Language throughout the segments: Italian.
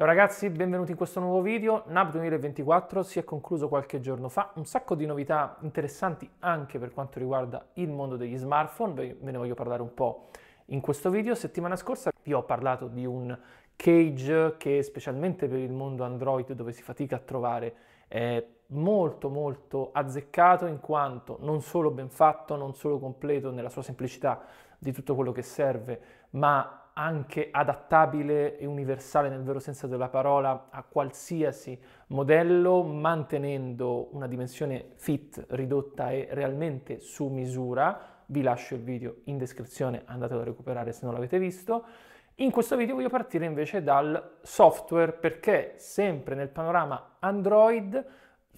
Ciao ragazzi, benvenuti in questo nuovo video. NAB 2024 si è concluso qualche giorno fa, un sacco di novità interessanti anche per quanto riguarda il mondo degli smartphone, ve ne voglio parlare un po' in questo video. Settimana scorsa vi ho parlato di un cage che specialmente per il mondo Android dove si fatica a trovare è molto molto azzeccato in quanto non solo ben fatto, non solo completo nella sua semplicità di tutto quello che serve, ma anche adattabile e universale nel vero senso della parola a qualsiasi modello, mantenendo una dimensione fit, ridotta e realmente su misura. Vi lascio il video in descrizione, andatelo a recuperare se non l'avete visto. In questo video voglio partire invece dal software perché sempre nel panorama Android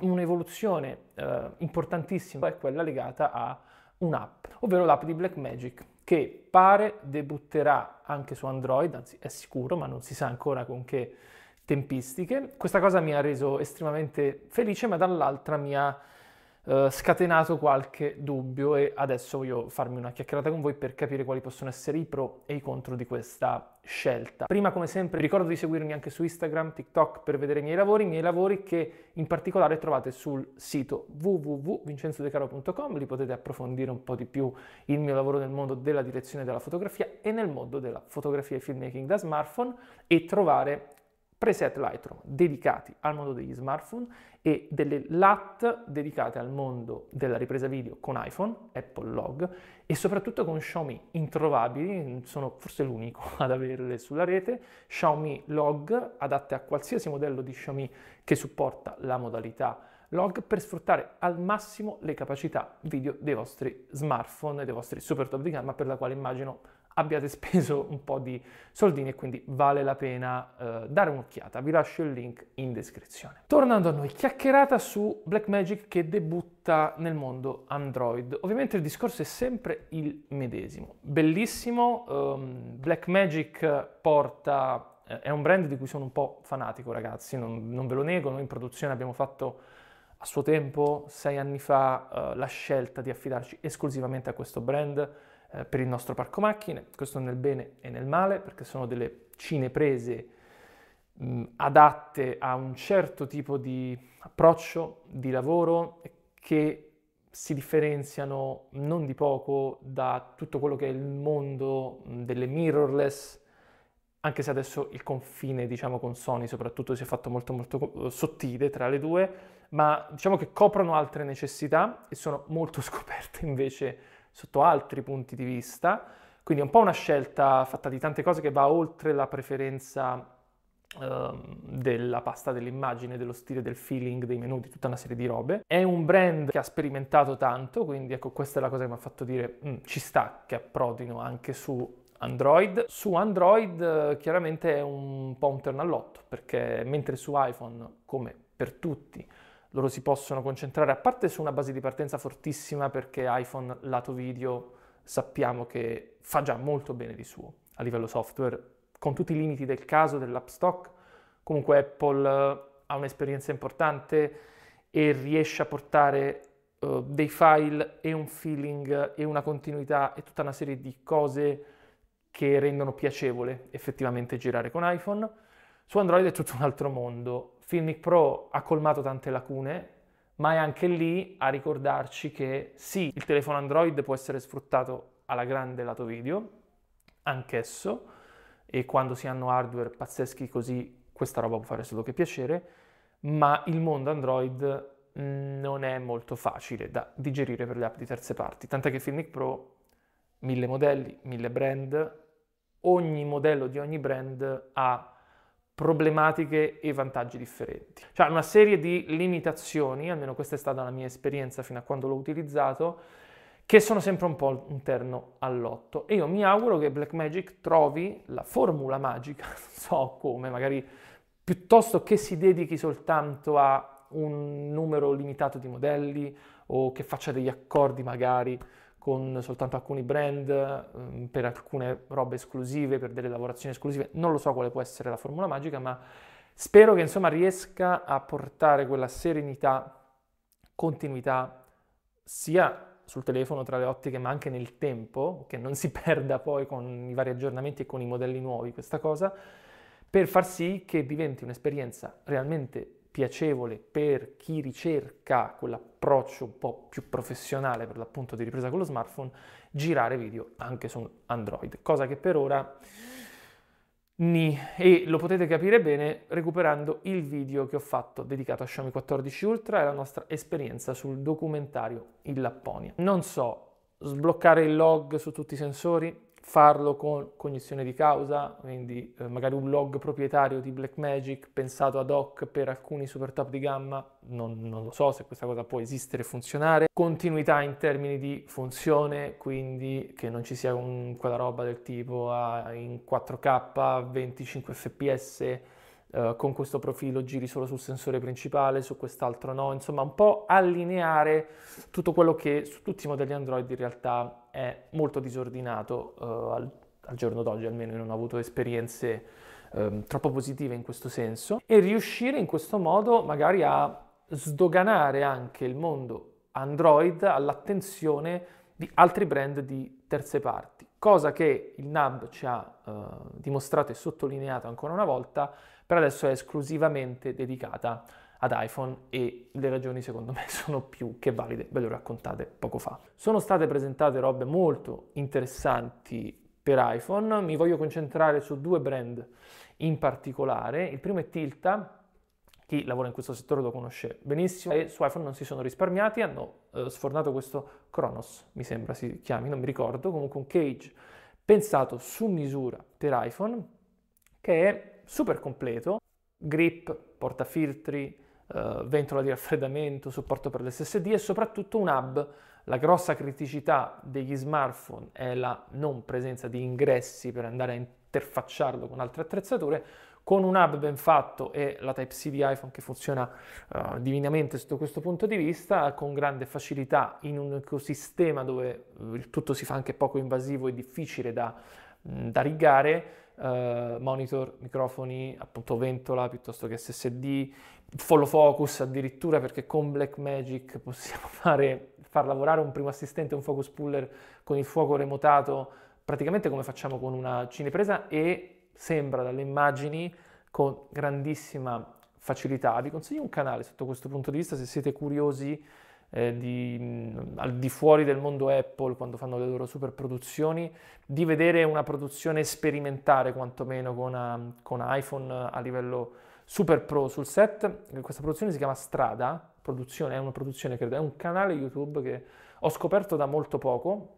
un'evoluzione eh, importantissima è quella legata a un'app ovvero l'app di Blackmagic che pare debutterà anche su Android, anzi è sicuro, ma non si sa ancora con che tempistiche. Questa cosa mi ha reso estremamente felice, ma dall'altra mi ha eh, scatenato qualche dubbio e adesso voglio farmi una chiacchierata con voi per capire quali possono essere i pro e i contro di questa scelta. Prima come sempre ricordo di seguirmi anche su Instagram, TikTok per vedere i miei lavori, i miei lavori che in particolare trovate sul sito www.vincenzodecaro.com, lì potete approfondire un po' di più il mio lavoro nel mondo della direzione della fotografia e nel mondo della fotografia e filmmaking da smartphone e trovare preset Lightroom dedicati al mondo degli smartphone e delle LAT dedicate al mondo della ripresa video con iPhone, Apple Log e soprattutto con Xiaomi introvabili, sono forse l'unico ad averle sulla rete, Xiaomi Log adatte a qualsiasi modello di Xiaomi che supporta la modalità log per sfruttare al massimo le capacità video dei vostri smartphone, dei vostri super top di gamma per la quale immagino abbiate speso un po' di soldini e quindi vale la pena eh, dare un'occhiata. Vi lascio il link in descrizione. Tornando a noi, chiacchierata su Blackmagic che debutta nel mondo Android. Ovviamente il discorso è sempre il medesimo. Bellissimo, um, Blackmagic porta... Eh, è un brand di cui sono un po' fanatico, ragazzi, non, non ve lo nego. Noi in produzione abbiamo fatto a suo tempo, sei anni fa, eh, la scelta di affidarci esclusivamente a questo brand eh, per il nostro parco macchine, questo nel bene e nel male, perché sono delle cineprese mh, mm, adatte a un certo tipo di approccio di lavoro che si differenziano non di poco da tutto quello che è il mondo mm, delle mirrorless, anche se adesso il confine diciamo con Sony soprattutto si è fatto molto molto eh, sottile tra le due, ma diciamo che coprono altre necessità e sono molto scoperte invece sotto altri punti di vista, quindi è un po' una scelta fatta di tante cose che va oltre la preferenza ehm, della pasta dell'immagine, dello stile, del feeling, dei menu, di tutta una serie di robe. È un brand che ha sperimentato tanto, quindi ecco questa è la cosa che mi ha fatto dire mm, ci sta che approdino anche su Android. Su Android eh, chiaramente è un po' un ternallotto, perché mentre su iPhone, come per tutti, loro si possono concentrare a parte su una base di partenza fortissima perché iPhone lato video sappiamo che fa già molto bene di suo a livello software, con tutti i limiti del caso dell'app stock, comunque Apple eh, ha un'esperienza importante e riesce a portare uh, dei file e un feeling e una continuità e tutta una serie di cose che rendono piacevole effettivamente girare con iPhone. Su Android è tutto un altro mondo. Filmic Pro ha colmato tante lacune, ma è anche lì a ricordarci che sì, il telefono Android può essere sfruttato alla grande lato video, anch'esso, e quando si hanno hardware pazzeschi così questa roba può fare solo che piacere, ma il mondo Android mm, non è molto facile da digerire per le app di terze parti, tant'è che Filmic Pro, mille modelli, mille brand, ogni modello di ogni brand ha problematiche e vantaggi differenti. Cioè una serie di limitazioni, almeno questa è stata la mia esperienza fino a quando l'ho utilizzato, che sono sempre un po' interno all'otto. E io mi auguro che Blackmagic trovi la formula magica, non so come, magari piuttosto che si dedichi soltanto a un numero limitato di modelli o che faccia degli accordi magari con soltanto alcuni brand, ehm, per alcune robe esclusive, per delle lavorazioni esclusive, non lo so quale può essere la formula magica, ma spero che insomma riesca a portare quella serenità, continuità, sia sul telefono tra le ottiche, ma anche nel tempo, che non si perda poi con i vari aggiornamenti e con i modelli nuovi questa cosa, per far sì che diventi un'esperienza realmente piacevole per chi ricerca quell'approccio un po' più professionale per l'appunto di ripresa con lo smartphone, girare video anche su Android, cosa che per ora ni. E lo potete capire bene recuperando il video che ho fatto dedicato a Xiaomi 14 Ultra e la nostra esperienza sul documentario in Lapponia. Non so, sbloccare il log su tutti i sensori, farlo con cognizione di causa, quindi eh, magari un log proprietario di Blackmagic pensato ad hoc per alcuni super top di gamma, non, non lo so se questa cosa può esistere e funzionare. Continuità in termini di funzione, quindi che non ci sia un, quella roba del tipo ah, in 4K, 25 fps, eh, con questo profilo giri solo sul sensore principale, su quest'altro no, insomma un po' allineare tutto quello che su tutti i modelli Android in realtà è molto disordinato eh, al, al, giorno d'oggi, almeno io non ho avuto esperienze eh, troppo positive in questo senso e riuscire in questo modo magari a sdoganare anche il mondo Android all'attenzione di altri brand di terze parti cosa che il NAB ci ha eh, dimostrato e sottolineato ancora una volta, per adesso è esclusivamente dedicata ad iPhone e le ragioni secondo me sono più che valide, ve le ho raccontate poco fa. Sono state presentate robe molto interessanti per iPhone, mi voglio concentrare su due brand in particolare, il primo è Tilta, chi lavora in questo settore lo conosce benissimo e su iPhone non si sono risparmiati, hanno eh, sfornato questo Kronos, mi sembra si chiami, non mi ricordo, comunque un cage pensato su misura per iPhone che è super completo, grip, portafiltri, eh, ventola di raffreddamento, supporto per l'SSD e soprattutto un hub. La grossa criticità degli smartphone è la non presenza di ingressi per andare a interfacciarlo con altre attrezzature, con un hub ben fatto e la Type-C di iPhone che funziona uh, divinamente sotto questo punto di vista, con grande facilità in un ecosistema dove eh, il tutto si fa anche poco invasivo e difficile da, mm, da rigare, uh, monitor, microfoni, appunto ventola piuttosto che SSD, follow focus addirittura perché con Blackmagic possiamo fare, far lavorare un primo assistente un focus puller con il fuoco remotato praticamente come facciamo con una cinepresa e sembra dalle immagini con grandissima facilità. Vi consiglio un canale sotto questo punto di vista se siete curiosi eh, di, mh, al di fuori del mondo Apple quando fanno le loro super produzioni, di vedere una produzione sperimentare quantomeno con, a, um, con iPhone a livello super pro sul set. Questa produzione si chiama Strada, produzione, è una produzione credo, è un canale YouTube che ho scoperto da molto poco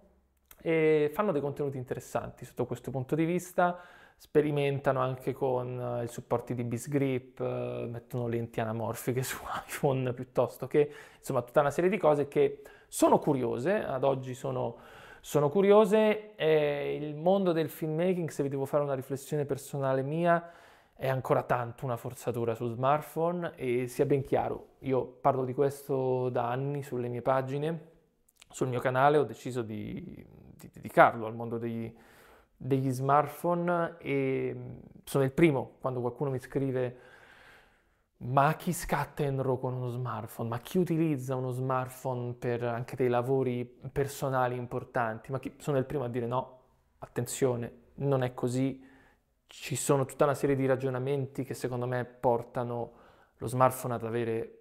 e fanno dei contenuti interessanti sotto questo punto di vista sperimentano anche con eh, i supporti di bisgrip, eh, mettono lenti anamorfiche su iPhone piuttosto che insomma tutta una serie di cose che sono curiose, ad oggi sono, sono curiose il mondo del filmmaking, se vi devo fare una riflessione personale mia, è ancora tanto una forzatura su smartphone e sia ben chiaro, io parlo di questo da anni sulle mie pagine, sul mio canale ho deciso di, di dedicarlo al mondo degli degli smartphone e mm, sono il primo quando qualcuno mi scrive ma chi scatta in RAW con uno smartphone? Ma chi utilizza uno smartphone per anche dei lavori personali importanti? Ma chi... sono il primo a dire no, attenzione, non è così. Ci sono tutta una serie di ragionamenti che secondo me portano lo smartphone ad avere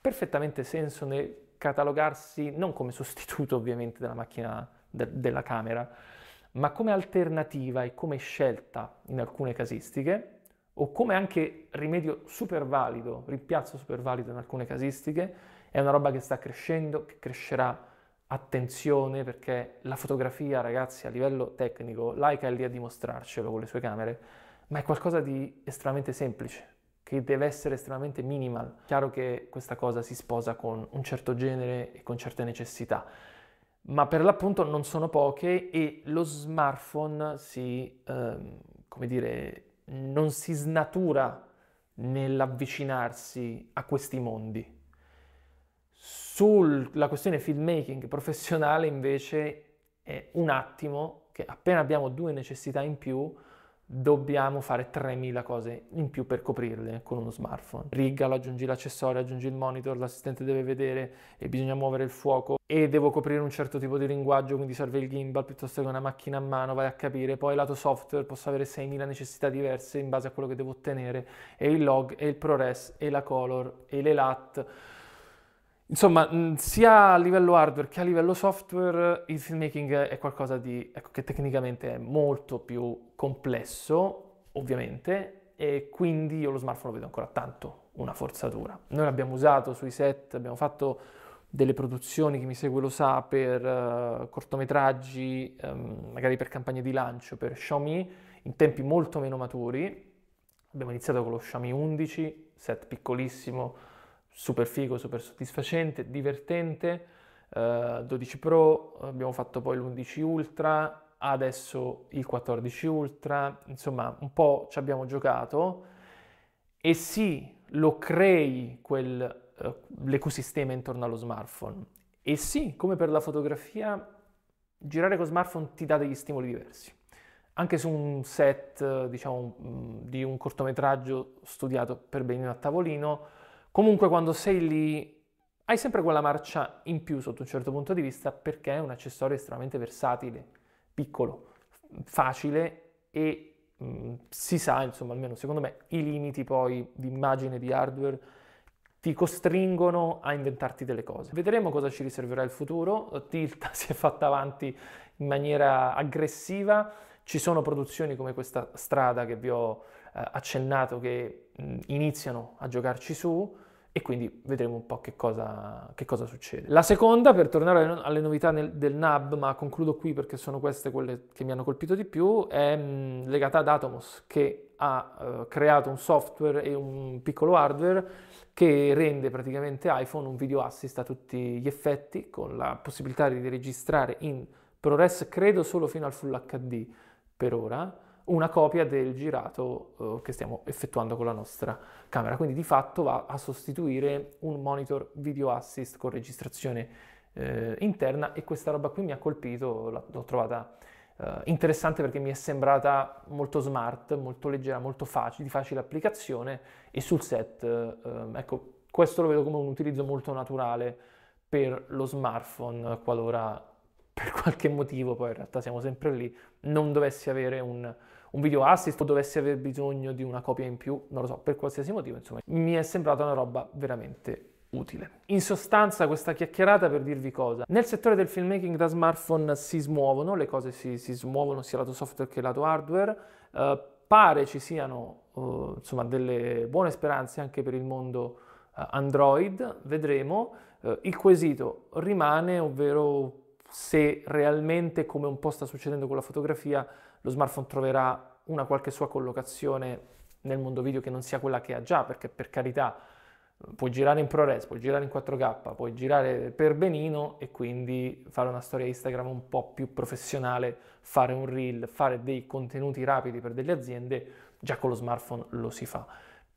perfettamente senso nel catalogarsi non come sostituto ovviamente della macchina de- della camera, ma come alternativa e come scelta in alcune casistiche, o come anche rimedio super valido, rimpiazzo super valido in alcune casistiche, è una roba che sta crescendo, che crescerà. Attenzione perché la fotografia, ragazzi, a livello tecnico, Leica è lì a dimostrarcelo con le sue camere, ma è qualcosa di estremamente semplice che deve essere estremamente minimal. Chiaro che questa cosa si sposa con un certo genere e con certe necessità ma per l'appunto non sono poche e lo smartphone si, ehm, come dire, non si snatura nell'avvicinarsi a questi mondi. Sulla questione filmmaking professionale invece è un attimo che appena abbiamo due necessità in più, dobbiamo fare 3000 cose in più per coprirle con uno smartphone. Riggalo, aggiungi l'accessorio, aggiungi il monitor, l'assistente deve vedere e bisogna muovere il fuoco e devo coprire un certo tipo di linguaggio, quindi serve il gimbal piuttosto che una macchina a mano, vai a capire. Poi lato software posso avere 6000 necessità diverse in base a quello che devo ottenere e il log e il ProRes e la color e le LAT Insomma, mm, sia a livello hardware che a livello software, il filmmaking è qualcosa di, ecco, che tecnicamente è molto più complesso, ovviamente, e quindi io lo smartphone lo vedo ancora tanto una forzatura. Noi l'abbiamo usato sui set, abbiamo fatto delle produzioni, chi mi segue lo sa, per uh, cortometraggi, um, magari per campagne di lancio, per Xiaomi, in tempi molto meno maturi. Abbiamo iniziato con lo Xiaomi 11, set piccolissimo, super figo, super soddisfacente, divertente. Uh, eh, 12 Pro, abbiamo fatto poi l'11 Ultra, adesso il 14 Ultra, insomma un po' ci abbiamo giocato e sì, lo crei quel, uh, l'ecosistema intorno allo smartphone e sì, come per la fotografia, girare con smartphone ti dà degli stimoli diversi. Anche su un set, diciamo, mm, di un cortometraggio studiato per benino a tavolino, Comunque quando sei lì hai sempre quella marcia in più sotto un certo punto di vista perché è un accessorio estremamente versatile, piccolo, facile e mh, mm, si sa, insomma, almeno secondo me, i limiti poi di immagine, di hardware ti costringono a inventarti delle cose. Vedremo cosa ci riserverà il futuro. Tilta si è fatta avanti in maniera aggressiva. Ci sono produzioni come questa strada che vi ho eh, accennato che mh, mm, iniziano a giocarci su e quindi vedremo un po' che cosa, che cosa succede. La seconda, per tornare alle novità nel, del NAB, ma concludo qui perché sono queste quelle che mi hanno colpito di più, è mh, mm, legata ad Atomos che ha eh, creato un software e un piccolo hardware che rende praticamente iPhone un video assist a tutti gli effetti con la possibilità di registrare in ProRes credo solo fino al Full HD per ora una copia del girato eh, che stiamo effettuando con la nostra camera. Quindi di fatto va a sostituire un monitor video assist con registrazione eh, interna e questa roba qui mi ha colpito, l'ho trovata eh, interessante perché mi è sembrata molto smart, molto leggera, molto facile, di facile applicazione e sul set, eh, ecco, questo lo vedo come un utilizzo molto naturale per lo smartphone qualora per qualche motivo, poi in realtà siamo sempre lì, non dovessi avere un un video assist o dovessi aver bisogno di una copia in più, non lo so, per qualsiasi motivo, insomma, mi è sembrata una roba veramente utile. In sostanza questa chiacchierata per dirvi cosa? Nel settore del filmmaking da smartphone si smuovono, le cose si, si smuovono sia lato software che lato hardware, uh, pare ci siano uh, insomma delle buone speranze anche per il mondo uh, Android, vedremo. il quesito rimane, ovvero se realmente come un po' sta succedendo con la fotografia lo smartphone troverà una qualche sua collocazione nel mondo video che non sia quella che ha già, perché per carità puoi girare in ProRes, puoi girare in 4K, puoi girare per benino e quindi fare una storia Instagram un po' più professionale, fare un reel, fare dei contenuti rapidi per delle aziende, già con lo smartphone lo si fa.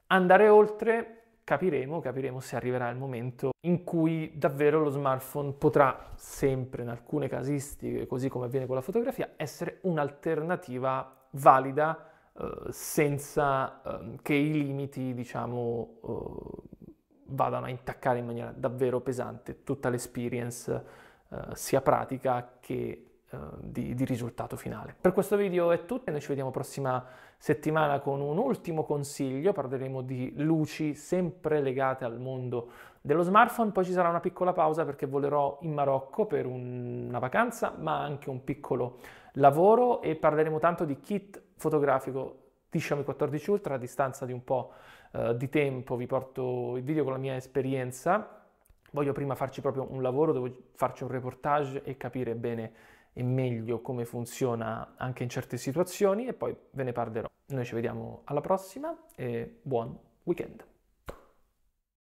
Andare oltre capiremo, capiremo se arriverà il momento in cui davvero lo smartphone potrà sempre in alcune casistiche, così come avviene con la fotografia, essere un'alternativa valida eh, senza eh, che i limiti, diciamo, eh, vadano a intaccare in maniera davvero pesante tutta l'esperience eh, sia pratica che eh, di, di, risultato finale. Per questo video è tutto, noi ci vediamo prossima settimana con un ultimo consiglio, parleremo di luci sempre legate al mondo dello smartphone, poi ci sarà una piccola pausa perché volerò in Marocco per un, una vacanza, ma anche un piccolo lavoro e parleremo tanto di kit fotografico di Xiaomi 14 Ultra a distanza di un po' eh, di tempo, vi porto il video con la mia esperienza. Voglio prima farci proprio un lavoro, devo farci un reportage e capire bene e meglio come funziona anche in certe situazioni e poi ve ne parlerò. Noi ci vediamo alla prossima e buon weekend!